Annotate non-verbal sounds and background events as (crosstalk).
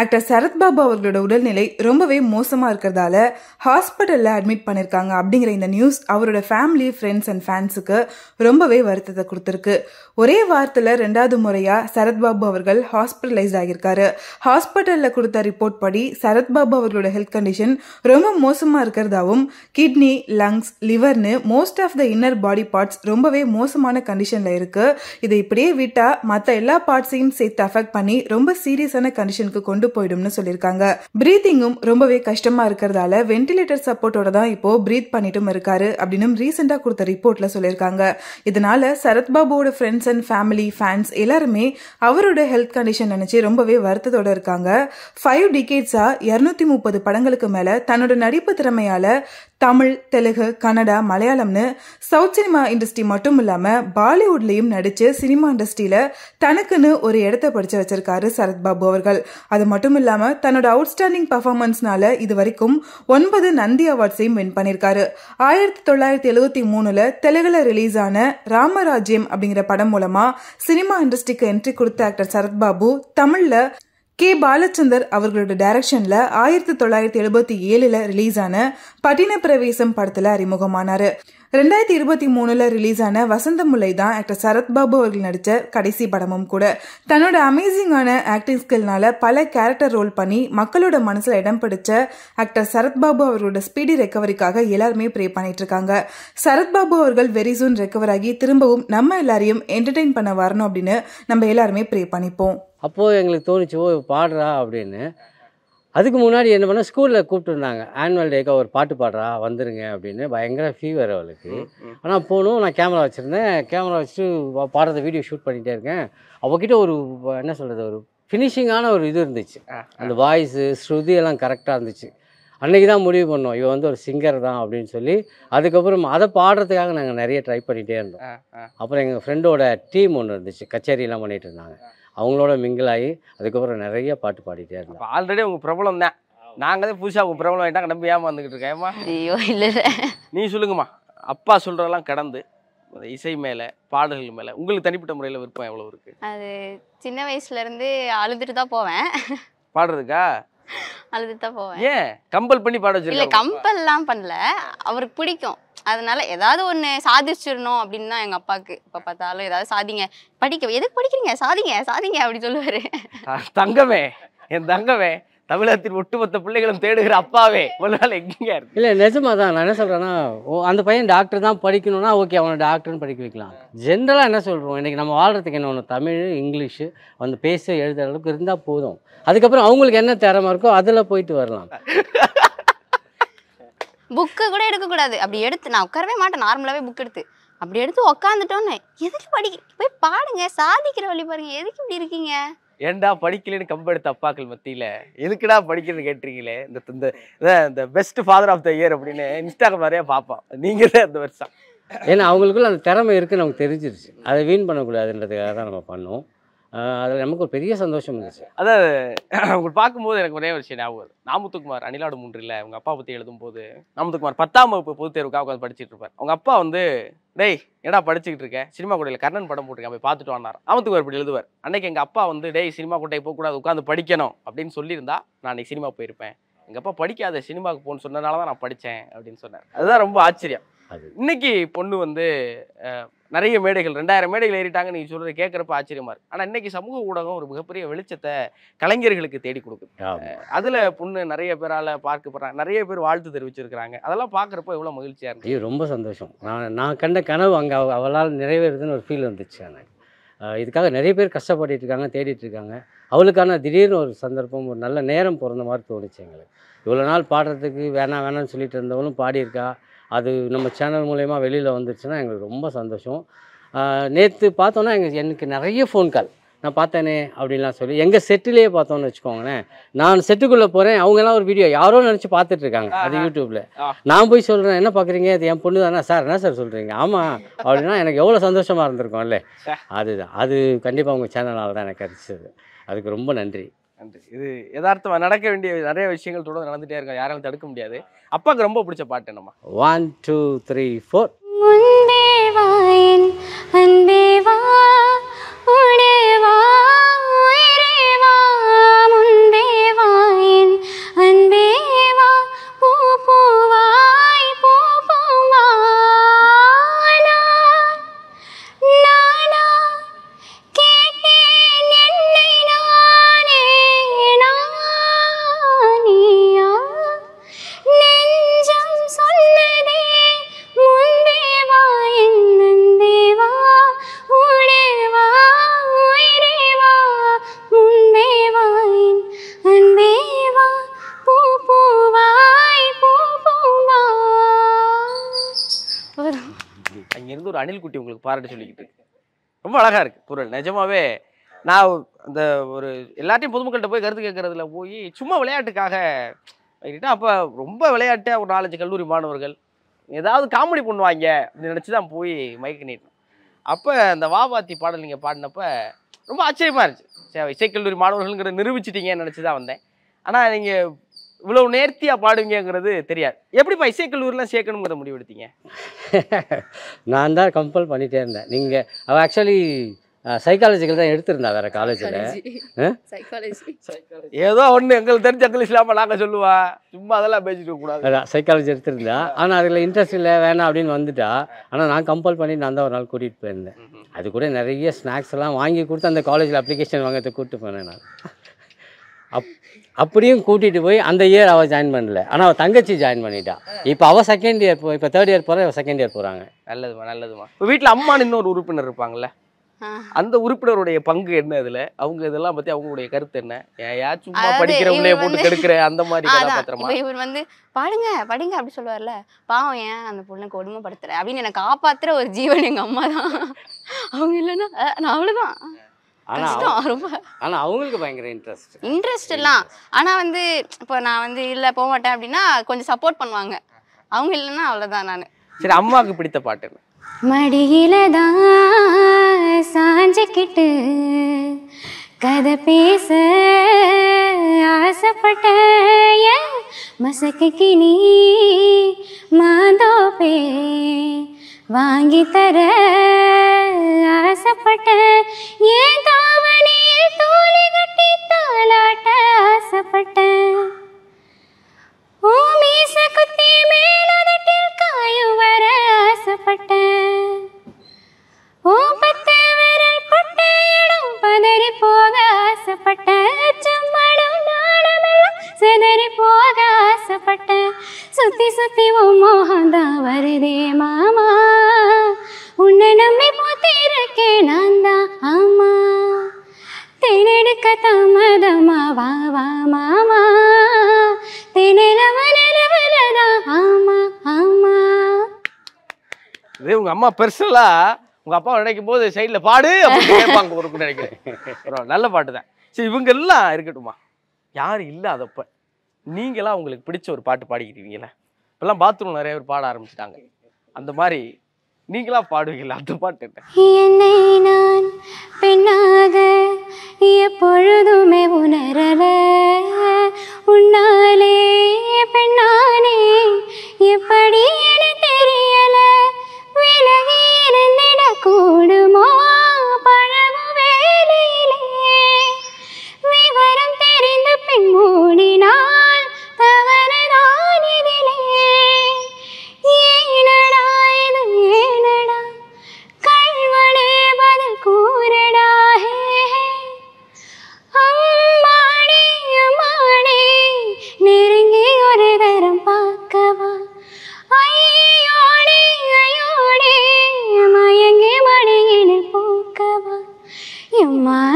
actor Sarath Babu அவர்களோட உடல்நிலை ரொம்பவே மோசமாக இருக்கிறதால ஹாஸ்பிட்டலில் அட்மிட் பண்ணியிருக்காங்க அப்படிங்கிற இந்த நியூஸ் அவரோட ஃபேமிலி ஃப்ரெண்ட்ஸ் அண்ட் ஃபேன்ஸுக்கு ரொம்பவே வருத்தத்தை கொடுத்துருக்கு ஒரே வாரத்தில் ரெண்டாவது முறையாக சரத்பாபு அவர்கள் ஹாஸ்பிட்டலைஸ் ஆகியிருக்காரு ஹாஸ்பிட்டலில் கொடுத்த ரிப்போர்ட் படி சரத்பாபு அவர்களோட ஹெல்த் கண்டிஷன் ரொம்ப மோசமாக இருக்கிறதாவும் கிட்னி லங்ஸ் லிவர்னு most of the inner body parts ரொம்பவே மோசமான கண்டிஷனில் இருக்குது இதை இப்படியே விட்டால் மற்ற எல்லா பார்ட்ஸையும் சேர்த்து அஃபெக்ட் பண்ணி ரொம்ப சீரியஸான கண்டிஷனுக்கு கொண்டு கொண்டு போயிடும்னு சொல்லியிருக்காங்க பிரீத்திங்கும் ரொம்பவே கஷ்டமா இருக்கிறதால வென்டிலேட்டர் சப்போர்ட்டோட தான் இப்போ பிரீத் பண்ணிட்டும் இருக்காரு அப்படின்னு ரீசெண்டா கொடுத்த ரிப்போர்ட்ல சொல்லியிருக்காங்க இதனால சரத்பாபுவோட ஃப்ரெண்ட்ஸ் அண்ட் ஃபேமிலி ஃபேன்ஸ் எல்லாருமே அவரோட ஹெல்த் கண்டிஷன் நினைச்சு ரொம்பவே வருத்தத்தோட இருக்காங்க ஃபைவ் டிகேட்ஸா இருநூத்தி முப்பது படங்களுக்கு மேல தன்னோட நடிப்பு திறமையால தமிழ் தெலுங்கு கன்னடா மலையாளம்னு சவுத் சினிமா இண்டஸ்ட்ரி மட்டும் இல்லாமல் பாலிவுட்லேயும் நடித்து சினிமா இண்டஸ்ட்ரியில் தனக்குன்னு ஒரு இடத்த படித்து வச்சிருக்காரு சரத்பாபு அவர்கள் அது மட்டும் இல்லாமல் தன்னோட அவுட்ஸ்டாண்டிங் பர்ஃபார்மன்ஸ்னால இது வரைக்கும் ஒன்பது நந்தி அவார்ட்ஸையும் வின் பண்ணியிருக்காரு ஆயிரத்தி தொள்ளாயிரத்தி எழுபத்தி மூணில் தெலுங்குல ரிலீஸ் ஆன ராமராஜ்யம் அப்படிங்கிற படம் மூலமாக சினிமா இண்டஸ்ட்ரிக்கு என்ட்ரி கொடுத்த ஆக்டர் சரத்பாபு தமிழில் கே பாலச்சந்தர் அவர்களோட டைரக்ஷன்ல ஆயிரத்தி தொள்ளாயிரத்தி எழுபத்தி ஏழுல ரிலீஸ் ஆன பட்டின பிரவேசம் படத்துல அறிமுகமானாரு ரெண்டாயிரத்தி இருபத்தி மூணுல ரிலீஸ் ஆன வசந்த முல்லை தான் ஆக்டர் சரத்பாபு அவர்கள் நடித்த கடைசி படமும் கூட தன்னோட அமேசிங்கான ஆக்டிங் ஸ்கில்னால பல கேரக்டர் ரோல் பண்ணி மக்களோட மனசில் இடம் பிடிச்ச ஆக்டர் சரத்பாபு அவரோட ஸ்பீடி ரெக்கவரிக்காக எல்லாருமே ப்ரே பண்ணிட்டு இருக்காங்க சரத்பாபு அவர்கள் வெரி சூன் ரெக்கவர் ஆகி திரும்பவும் நம்ம எல்லாரையும் என்டர்டெயின் பண்ண வரணும் அப்படின்னு நம்ம எல்லாருமே ப்ரே பண்ணிப்போம் அப்போது எங்களுக்கு தோணுச்சு ஓ பாடுறா அப்படின்னு அதுக்கு முன்னாடி என்ன பண்ண ஸ்கூலில் கூப்பிட்டுருந்தாங்க ஆனுவல் டேக்கு ஒரு பாட்டு பாடுறா வந்துருங்க அப்படின்னு பயங்கர ஃபீவர் அவளுக்கு ஆனால் போகணும் நான் கேமரா வச்சுருந்தேன் கேமரா வச்சுட்டு பாடுறத வீடியோ ஷூட் பண்ணிகிட்டே இருக்கேன் அவகிட்ட ஒரு என்ன சொல்கிறது ஒரு ஃபினிஷிங்கான ஒரு இது இருந்துச்சு அந்த வாய்ஸு ஸ்ருதி எல்லாம் கரெக்டாக இருந்துச்சு அன்றைக்கி தான் முடிவு பண்ணோம் இவன் வந்து ஒரு சிங்கர் தான் அப்படின்னு சொல்லி அதுக்கப்புறம் அதை பாடுறதுக்காக நாங்கள் நிறைய ட்ரை பண்ணிகிட்டே இருந்தோம் அப்புறம் எங்கள் ஃப்ரெண்டோட டீம் ஒன்று இருந்துச்சு கச்சேரியெலாம் பண்ணிகிட்டு இருந்தாங்க அவங்களோட மிங்கிள் ஆகி அதுக்கப்புறம் நிறைய பாட்டு பாடிட்டே இருந்தேன் ஆல்ரெடி உங்கள் பிரபலம் தான் நாங்கள் தான் புதுசாக உங்கள் பிரபலம் ஆகிட்டாங்க நம்ம ஏமா வந்துகிட்டு ஐயோ இல்லை நீ சொல்லுங்கம்மா அப்பா சொல்கிறதெல்லாம் கடந்து இசை மேலே பாடல்கள் மேலே உங்களுக்கு தனிப்பட்ட முறையில் விருப்பம் எவ்வளோ இருக்குது அது சின்ன இருந்து அழுதுட்டு தான் போவேன் பாடுறதுக்கா அழுதுட்டு தான் போவேன் ஏன் கம்பல் பண்ணி பாட வச்சிருக்கேன் இல்லை கம்பல்லாம் பண்ணல அவருக்கு பிடிக்கும் அதனால ஏதாவது ஒன்று சாதிச்சிடணும் அப்படின்னு தான் எங்கள் அப்பாவுக்கு இப்போ பார்த்தாலும் ஏதாவது சாதிங்க படிக்க எதுக்கு படிக்கிறீங்க சாதிங்க சாதிங்க அப்படின்னு சொல்லுவார் தங்கமே என் தங்கமே தமிழகத்தின் ஒட்டுமொத்த பிள்ளைகளும் தேடுகிற அப்பாவே உங்களால் இருக்கு இல்லை நிஜமா தான் நான் என்ன சொல்கிறேன்னா அந்த பையன் டாக்டர் தான் படிக்கணும்னா ஓகே அவனை டாக்டர்னு படிக்க வைக்கலாம் ஜென்ரலாக என்ன சொல்கிறோம் இன்றைக்கி நம்ம வாழ்கிறதுக்கு என்ன ஒன்று தமிழ் இங்கிலீஷு வந்து பேச எழுதுற அளவுக்கு இருந்தால் போதும் அதுக்கப்புறம் அவங்களுக்கு என்ன திறமை இருக்கோ அதில் போயிட்டு வரலாம் புக்கு கூட எடுக்கக்கூடாது அப்படி எடுத்து நான் உட்காரவே மாட்டேன் நார்மலாகவே புக் எடுத்து அப்படி எடுத்து உக்காந்துட்டோன்னு எதுக்கு படி போய் பாடுங்க சாதிக்கிற வழி பாருங்க எதுக்கு இப்படி இருக்கீங்க ஏன்டா படிக்கலன்னு கம்பெடுத்த அப்பாக்கள் மத்தியில் எதுக்குடா படிக்கிறது கேட்டுறீங்களே இந்த இந்த best father of the year அப்படின்னு இன்ஸ்டாகிராம் நிறைய பார்ப்போம் நீங்கள் தான் இந்த வருஷம் ஏன்னா அவங்களுக்குள்ள அந்த திறமை இருக்குன்னு நமக்கு தெரிஞ்சிருச்சு அதை வீண் பண்ணக்கூடாதுன்றதுக்காக தான் நம்ம பண்ணோம் அதில் நமக்கு ஒரு பெரிய சந்தோஷம் இருந்துச்சு அதாவது அவங்க (clears throat) பார்க்கும்போது எனக்கு ஒரே ஒரு விஷயம் ஞாபகம் நாமத்துக்குமார் அணிலாடு மூன்று இல்லை அவங்க அப்பா பற்றி எழுதும் போது நாமத்துக்குமார் பத்தாம் வகுப்பு பொது தேர்வுக்காக உட்காந்து படிச்சுட்டு இருப்பார் அவங்க அப்பா வந்து டேய் ஏடா படிச்சுக்கிட்டு இருக்கேன் சினிமா கூடையில் கர்ணன் படம் போட்டிருக்கேன் போய் பார்த்துட்டு வந்தார் நாமத்துக்குமார் இப்படி எழுதுவார் அன்னைக்கு எங்கள் அப்பா வந்து டேய் சினிமா கூட்டையை போகக்கூடாது உட்காந்து படிக்கணும் அப்படின்னு சொல்லியிருந்தா நான் அன்னைக்கு சினிமா போயிருப்பேன் எங்கள் அப்பா படிக்காத சினிமாவுக்கு போகணும்னு சொன்னதுனால தான் நான் படித்தேன் அப்படின்னு சொன்னார் அதுதான் ரொம்ப ஆச்சரியம் இன்னைக்கு பொண்ணு வந்து நிறைய மேடைகள் ரெண்டாயிரம் மேடைகள் ஏறிட்டாங்கன்னு நீங்கள் சொல்கிறத கேட்குறப்ப ஆச்சரியமாக இருக்குது ஆனால் இன்றைக்கி சமூக ஊடகம் ஒரு மிகப்பெரிய வெளிச்சத்தை கலைஞர்களுக்கு தேடி கொடுக்குது அதில் பொண்ணு நிறைய பேரால் பார்க்கப்படுறாங்க நிறைய பேர் வாழ்த்து தெரிவிச்சிருக்கிறாங்க அதெல்லாம் பார்க்குறப்ப எவ்வளோ மகிழ்ச்சியாக இருக்கு ஐயோ ரொம்ப சந்தோஷம் நான் நான் கண்ட கனவு அங்கே அவளால் நிறைவேறுதுன்னு ஒரு ஃபீல் வந்துச்சு எனக்கு இதுக்காக நிறைய பேர் கஷ்டப்பட்டு இருக்காங்க தேடிட்டு இருக்காங்க அவளுக்கான திடீர்னு ஒரு சந்தர்ப்பம் ஒரு நல்ல நேரம் பிறந்த மாதிரி தோணுச்சு எங்களுக்கு இவ்வளோ நாள் பாடுறதுக்கு வேணாம் வேணாம்னு சொல்லிட்டு இருந்தவளும் பாடியிருக்கா அது நம்ம சேனல் மூலயமா வெளியில் வந்துருச்சுன்னா எங்களுக்கு ரொம்ப சந்தோஷம் நேற்று பார்த்தோன்னா எங்கள் எனக்கு நிறைய ஃபோன் கால் நான் பார்த்தேனே அப்படின்லாம் சொல்லி எங்கள் செட்டிலேயே பார்த்தோன்னு வச்சுக்கோங்களேன் நான் செட்டுக்குள்ளே போகிறேன் அவங்கெல்லாம் ஒரு வீடியோ யாரோ நினச்சி பார்த்துட்ருக்காங்க அது யூடியூப்பில் நான் போய் சொல்கிறேன் என்ன பார்க்குறீங்க அது என் பொண்ணு தானே சார் என்ன சார் சொல்கிறீங்க ஆமாம் அப்படின்னா எனக்கு எவ்வளோ சந்தோஷமாக இருந்திருக்கும்ல அதுதான் அது கண்டிப்பாக உங்கள் சேனலால் தான் எனக்கு கிடச்சிது அதுக்கு ரொம்ப நன்றி நன்றி இது யதார்த்தமாக நடக்க வேண்டிய நிறைய விஷயங்கள் தொடர்ந்து நடந்துகிட்டே இருக்கும் யாராலும் தடுக்க முடியாது அப்பாவுக்கு ரொம்ப பிடிச்ச பாட்டு என்னம்மா ஒன் டூ த்ரீ ஃபோர் அணில்குட்டி உங்களுக்கு பாராட்டு சொல்லிக்கிட்டு ரொம்ப அழகாக இருக்குது குரல் நிஜமாவே நான் அந்த ஒரு எல்லாத்தையும் பொதுமக்கள்கிட்ட போய் கருத்து கேட்குறதுல போய் சும்மா விளையாட்டுக்காக அப்போ ரொம்ப விளையாட்டு ஒரு நாலஞ்சு கல்லூரி மாணவர்கள் ஏதாவது காமெடி பண்ணுவாங்க அப்படின்னு நினச்சி தான் போய் மயக்க நீட்டேன் அப்போ அந்த வாபாத்தி பாடல் நீங்கள் பாடினப்ப ரொம்ப ஆச்சரியமாக இருந்துச்சு சரி இசைக்கல்லூரி மாணவர்கள்ங்கிற நிரூபிச்சிட்டிங்கன்னு நினச்சி தான் வந்தேன் ஆனால் நீங்கள் இவ்வளவு நேர்த்தியாக பாடுங்கிறது தெரியாது இசை இசைக்கல்லூரிலாம் சேர்க்கணுங்கிறத முடிவெடுத்தீங்க (laughs) நான் தான் கம்பல் பண்ணிகிட்டே இருந்தேன் நீங்கள் அவள் ஆக்சுவலி சைக்காலஜிக்கல் தான் எடுத்திருந்தா வேறு காலேஜில் ஏதோ ஒன்று எங்களுக்கு தெரிஞ்ச அக்கள் இஸ்லாமல் நாங்கள் சொல்லுவா சும்மா அதெல்லாம் பேசிட்டு கூடாது சைக்காலஜி எடுத்திருந்தா ஆனால் அதில் இன்ட்ரெஸ்ட் இல்லை வேணாம் அப்படின்னு வந்துட்டா ஆனால் நான் கம்பல் பண்ணி நான் தான் ஒரு நாள் கூட்டிகிட்டு போயிருந்தேன் அது கூட நிறைய ஸ்நாக்ஸ் எல்லாம் வாங்கி கொடுத்து அந்த காலேஜில் அப்ளிகேஷன் வாங்கிறத கூப்பிட்டு போனேன் நான் அப் அப்படியும் கூட்டிகிட்டு போய் அந்த இயர் அவள் ஜாயின் பண்ணல ஆனால் அவள் தங்கச்சி ஜாயின் பண்ணிட்டா இப்போ அவள் செகண்ட் இயர் போ இப்போ தேர்ட் இயர் போகிற செகண்ட் இயர் போகிறாங்க நல்லதுமா நல்லதுமா இப்போ வீட்டில் அம்மான்னு இன்னொரு உறுப்பினர் இருப்பாங்கள்ல அந்த உறுப்பினருடைய பங்கு என்ன இதுல அவங்க இதெல்லாம் பத்தி அவங்களுடைய கருத்து என்ன ஏன் சும்மா படிக்கிறவங்களே போட்டு கெடுக்கிற அந்த மாதிரி கதாபாத்திரமா இவர் வந்து பாடுங்க படிங்க அப்படி சொல்லுவார்ல பாவம் ஏன் அந்த பொண்ணை கொடுமைப்படுத்துற அப்படின்னு என்னை காப்பாத்துற ஒரு ஜீவன் எங்க அம்மா தான் அவங்க இல்லைன்னா நான் அவ்வளவுதான் ஆனால் இன்ட்ரெஸ்ட் எல்லாம் ஆனால் வந்து இப்போ நான் வந்து இல்லை போக மாட்டேன் அப்படின்னா கொஞ்சம் சப்போர்ட் பண்ணுவாங்க அவங்க இல்லைன்னா அவ்வளோதான் நான் சரி அம்மாவுக்கு பிடித்த பாட்டு மடியில சாஞ்சிக்கிட்டு கதை பேச ஆசைப்பட்ட மசக்கு நீ மாந்தோப்பே வாங்கி தர सपट ये दामन వరదమా వావా మామా తెనెల వనల వరద ఆమా ఆమా இதே உங்க அம்மா பெர்சனலாக உங்க அப்பா நினைக்கும் போது சைடில் பாடு அப்படின்னு கேட்பாங்க ஒரு நினைக்கிறேன் நல்ல பாட்டு தான் சரி இவங்க எல்லாம் இருக்கட்டுமா யார் இல்லாதப்ப நீங்களாம் உங்களுக்கு பிடிச்ச ஒரு பாட்டு பாடிக்கிறீங்களா இப்போல்லாம் பாத்ரூம் நிறைய பேர் பாட ஆரம்பிச்சிட்டாங்க அந்த மாதிரி நீங்களா பாடுவீங்களா அந்த பாட்டு என்னை என்ன எப்பொழுதுமே உணரல உன்னாலே பெண் teman